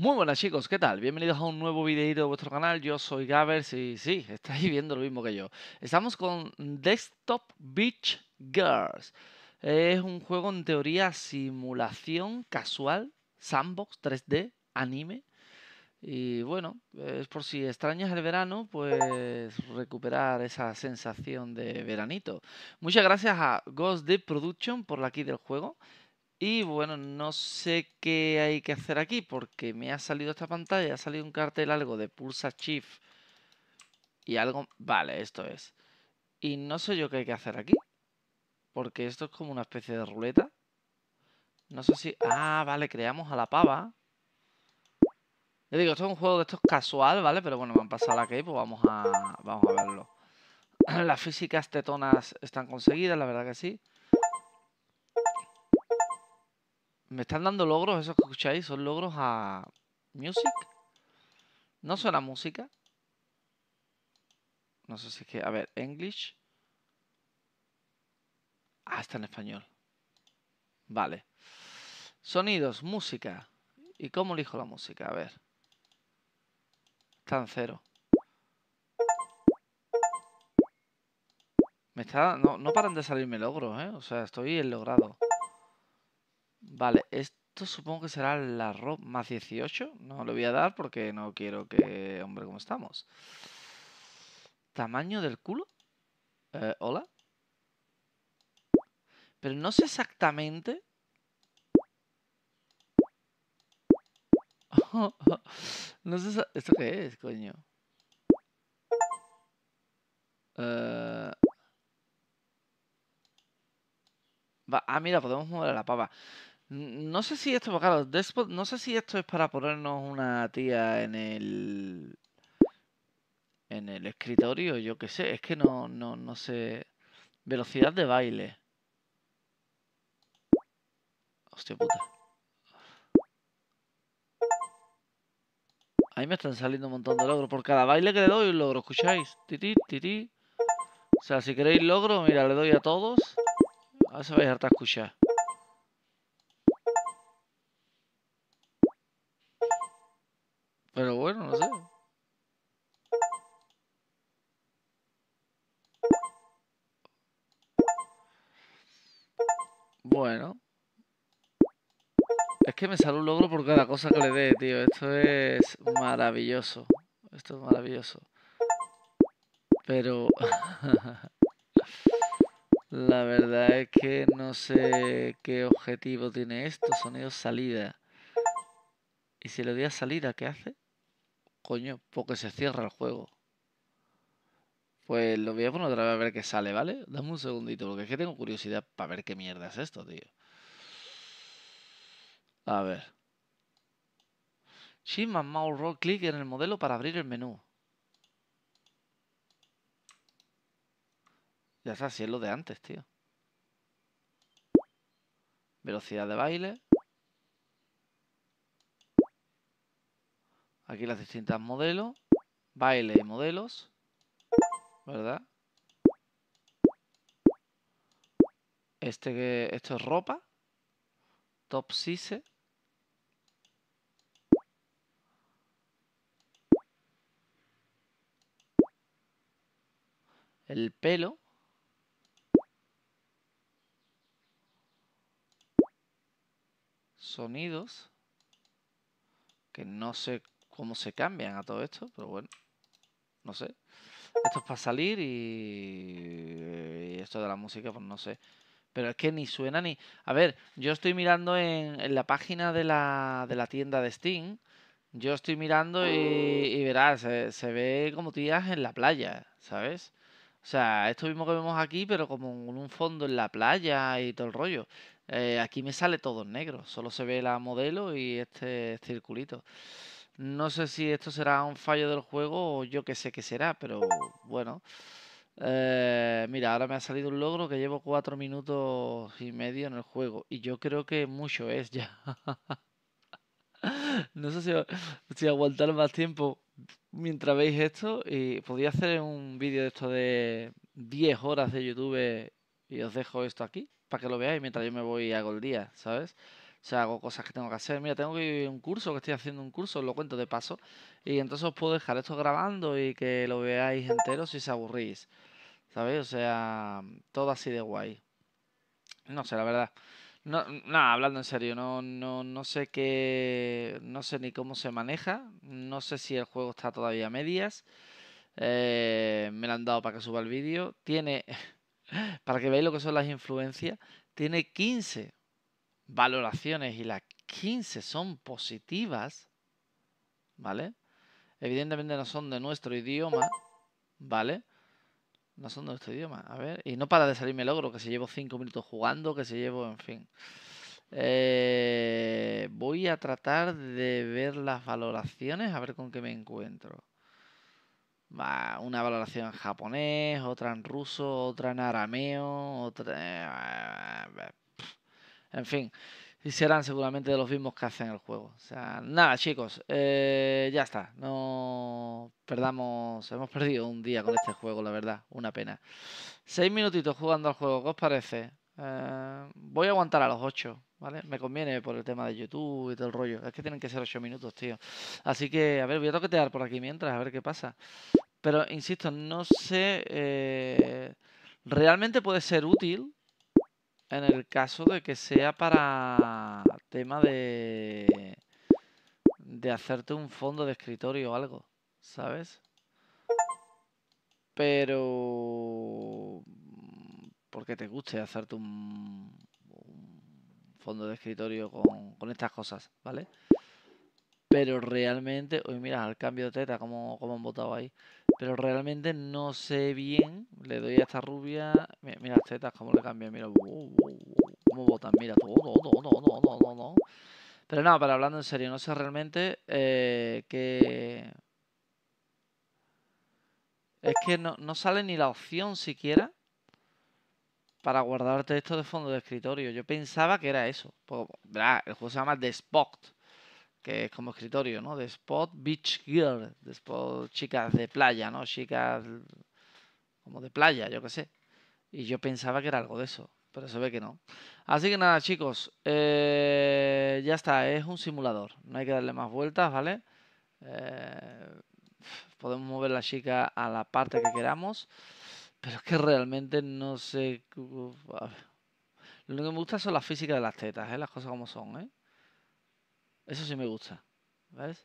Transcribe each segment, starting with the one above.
Muy buenas chicos, ¿qué tal? Bienvenidos a un nuevo videito de vuestro canal, yo soy Gavers y sí, estáis viendo lo mismo que yo. Estamos con Desktop Beach Girls. Es un juego en teoría simulación casual, sandbox, 3D, anime. Y bueno, es por si extrañas el verano, pues recuperar esa sensación de veranito. Muchas gracias a Ghost Deep Production por la key del juego. Y bueno, no sé qué hay que hacer aquí porque me ha salido esta pantalla, ha salido un cartel algo de pulsa chief y algo... Vale, esto es. Y no sé yo qué hay que hacer aquí. Porque esto es como una especie de ruleta. No sé si... Ah, vale, creamos a la pava. le digo, esto es un juego de es casual, ¿vale? Pero bueno, me han pasado la que pues vamos a, vamos a verlo. Las físicas tetonas están conseguidas, la verdad que sí. Me están dando logros, esos que escucháis son logros a music. No suena música. No sé si es que... A ver, English. Ah, está en español. Vale. Sonidos, música. ¿Y cómo elijo la música? A ver. Está en cero. Me está... No, no paran de salirme logros, ¿eh? O sea, estoy el logrado. Vale, esto supongo que será la arroz más 18. No lo voy a dar porque no quiero que... Hombre, ¿cómo estamos? ¿Tamaño del culo? Eh, ¿Hola? Pero no sé exactamente... no sé... ¿Esto qué es, coño? Eh. Va, ah, mira, podemos mover a la pava. No sé si esto, no sé si esto es para ponernos una tía en el en el escritorio, yo qué sé, es que no, no, sé. Velocidad de baile. Hostia puta. Ahí me están saliendo un montón de logros. Por cada baile que le doy un logro, ¿escucháis? ti ti O sea, si queréis logro, mira, le doy a todos. ver si vais a a escuchar. Pero bueno, no sé. Bueno. Es que me sale un logro por cada cosa que le dé, tío. Esto es maravilloso. Esto es maravilloso. Pero... La verdad es que no sé qué objetivo tiene esto. Sonido salida. ¿Y si le doy a salida, qué hace? Coño, porque pues se cierra el juego. Pues lo voy a poner otra vez a ver qué sale, ¿vale? Dame un segundito, porque es que tengo curiosidad para ver qué mierda es esto, tío. A ver. Shift más clic en el modelo para abrir el menú. Ya está, si es lo de antes, tío. Velocidad de baile. Aquí las distintas modelos. Baile y modelos. ¿Verdad? Este que, esto es ropa. Top Sise. El pelo. Sonidos. Que no sé cómo se cambian a todo esto, pero bueno, no sé. Esto es para salir y, esto de la música, pues no sé. Pero es que ni suena ni... A ver, yo estoy mirando en, la página de la, de la tienda de Steam. Yo estoy mirando y, verás, se, ve como tías en la playa, ¿sabes? O sea, esto mismo que vemos aquí, pero como en un fondo en la playa y todo el rollo. Eh, aquí me sale todo en negro, solo se ve la modelo y este circulito. No sé si esto será un fallo del juego o yo que sé que será, pero bueno. Eh, mira, ahora me ha salido un logro que llevo cuatro minutos y medio en el juego. Y yo creo que mucho es ya. no sé si, aguantar más tiempo mientras veis esto. Y podría hacer un vídeo de esto de 10 horas de YouTube y os dejo esto aquí para que lo veáis mientras yo me voy y hago el día, ¿sabes? O sea, hago cosas que tengo que hacer. Mira, tengo que vivir un curso, que estoy haciendo un curso, lo cuento de paso. Y entonces os puedo dejar esto grabando y que lo veáis entero si os aburrís. ¿Sabéis? O sea, todo así de guay. No sé, la verdad. No, nada, hablando en serio, no, no, sé qué. No sé ni cómo se maneja. No sé si el juego está todavía a medias. Eh, me lo han dado para que suba el vídeo. Tiene. Para que veáis lo que son las influencias. Tiene 15 valoraciones y las 15 son positivas, ¿vale? Evidentemente no son de nuestro idioma, ¿vale? No son de nuestro idioma, a ver. Y no para de salirme logro, que se llevo 5 minutos jugando, que se llevo, en fin. Eh, voy a tratar de ver las valoraciones, a ver con qué me encuentro. Va, una valoración en japonés, otra en ruso, otra en arameo, otra... Eh, en fin, y serán seguramente de los mismos que hacen el juego. O sea, nada, chicos, eh, ya está. No perdamos, hemos perdido un día con este juego, la verdad, una pena. Seis minutitos jugando al juego, ¿qué os parece? Eh, voy a aguantar a los ocho, ¿vale? Me conviene por el tema de YouTube y todo el rollo. Es que tienen que ser ocho minutos, tío. Así que, a ver, voy a toquetear por aquí mientras, a ver qué pasa. Pero, insisto, no sé... Eh, realmente puede ser útil en el caso de que sea para tema de, de hacerte un fondo de escritorio o algo, ¿sabes? Pero mm, porque te guste hacerte un, fondo de escritorio con, con, estas cosas, ¿vale? Pero realmente, uy, mira, al cambio de teta, como, como han votado ahí. Pero realmente no sé bien. Le doy a esta rubia. Mira, las tetas, cómo le cambian. Mira, como uh, uh, uh, cómo botan. Mira, todo, no, no, no, no, Pero no, pero hablando en serio, no sé realmente eh, qué. Es que no, sale ni la opción siquiera para guardarte esto de fondo de escritorio. Yo pensaba que era eso. Pues, el juego se llama The que es como escritorio, ¿no? De Spot Beach Girl, de Spot chicas de playa, ¿no? Chicas como de playa, yo qué sé. Y yo pensaba que era algo de eso, pero se ve que no. Así que nada, chicos, eh, ya está, es un simulador. No hay que darle más vueltas, ¿vale? Eh, podemos mover la chica a la parte que queramos, pero es que realmente no sé... Lo único que me gusta son las físicas de las tetas, ¿eh? las cosas como son, ¿eh? Eso sí me gusta. ¿Ves?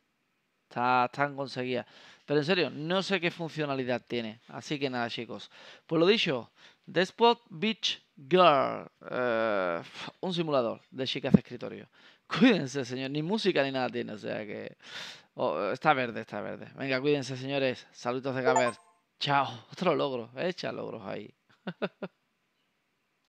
Está tan conseguida. Pero en serio, no sé qué funcionalidad tiene. Así que nada, chicos. Pues lo dicho, Despot Beach Girl. Eh, un simulador de chicas de escritorio. Cuídense, señor. Ni música ni nada tiene. O sea que... Oh, está verde, está verde. Venga, cuídense, señores. Saludos de Cabeza Chao. Otro logro. Echa logros ahí.